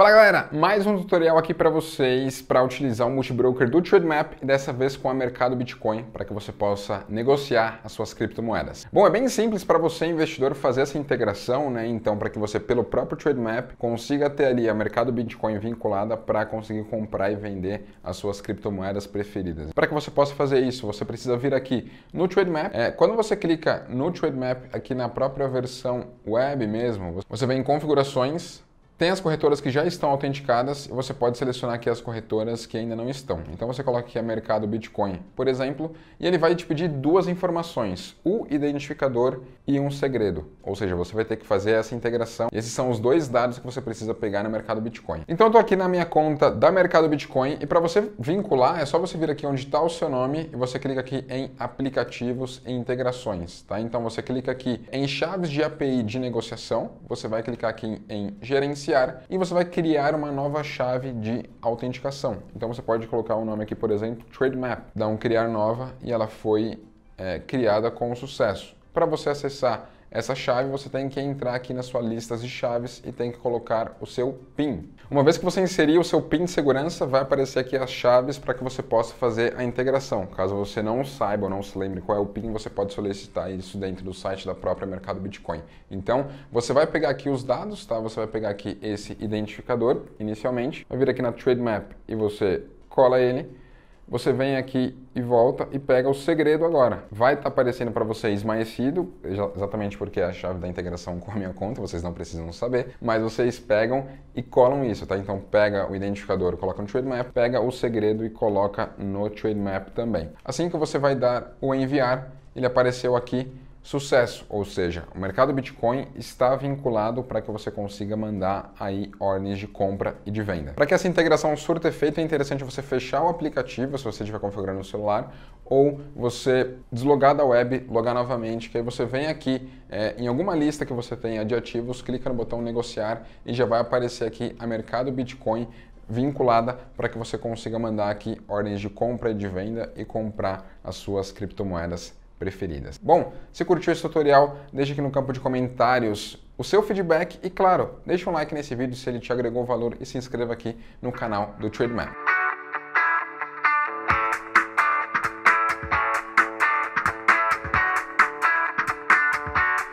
Fala galera, mais um tutorial aqui para vocês para utilizar o multibroker do Trademap e dessa vez com o mercado Bitcoin para que você possa negociar as suas criptomoedas. Bom, é bem simples para você investidor fazer essa integração, né? Então, para que você pelo próprio Trademap consiga ter ali a mercado Bitcoin vinculada para conseguir comprar e vender as suas criptomoedas preferidas. Para que você possa fazer isso, você precisa vir aqui no Trademap. É, quando você clica no Trademap aqui na própria versão web mesmo, você vem em configurações tem as corretoras que já estão autenticadas e você pode selecionar aqui as corretoras que ainda não estão. Então você coloca aqui a mercado Bitcoin, por exemplo, e ele vai te pedir duas informações, o identificador e um segredo. Ou seja, você vai ter que fazer essa integração. Esses são os dois dados que você precisa pegar no mercado Bitcoin. Então eu tô aqui na minha conta da mercado Bitcoin e para você vincular é só você vir aqui onde está o seu nome e você clica aqui em aplicativos e integrações, tá? Então você clica aqui em chaves de API de negociação, você vai clicar aqui em gerenciar iniciar e você vai criar uma nova chave de autenticação. Então você pode colocar o um nome aqui, por exemplo, Trademap, dá um criar nova e ela foi é, criada com sucesso. Para você acessar essa chave você tem que entrar aqui na sua listas de chaves e tem que colocar o seu PIN. Uma vez que você inserir o seu PIN de segurança, vai aparecer aqui as chaves para que você possa fazer a integração. Caso você não saiba ou não se lembre qual é o PIN, você pode solicitar isso dentro do site da própria Mercado Bitcoin. Então, você vai pegar aqui os dados, tá? Você vai pegar aqui esse identificador inicialmente, vai vir aqui na Trade Map e você cola ele você vem aqui e volta e pega o segredo agora. Vai estar tá aparecendo para você esmaecido, exatamente porque é a chave da integração com a minha conta, vocês não precisam saber, mas vocês pegam e colam isso, tá? Então pega o identificador, coloca no TradeMap, pega o segredo e coloca no TradeMap também. Assim que você vai dar o enviar, ele apareceu aqui sucesso, ou seja, o mercado Bitcoin está vinculado para que você consiga mandar aí ordens de compra e de venda. Para que essa integração surta efeito, é interessante você fechar o aplicativo, se você estiver configurando no celular, ou você deslogar da web, logar novamente, que aí você vem aqui é, em alguma lista que você tenha de ativos, clica no botão negociar e já vai aparecer aqui a mercado Bitcoin vinculada para que você consiga mandar aqui ordens de compra e de venda e comprar as suas criptomoedas preferidas. Bom, se curtiu esse tutorial, deixa aqui no campo de comentários o seu feedback e, claro, deixa um like nesse vídeo se ele te agregou valor e se inscreva aqui no canal do Trademan.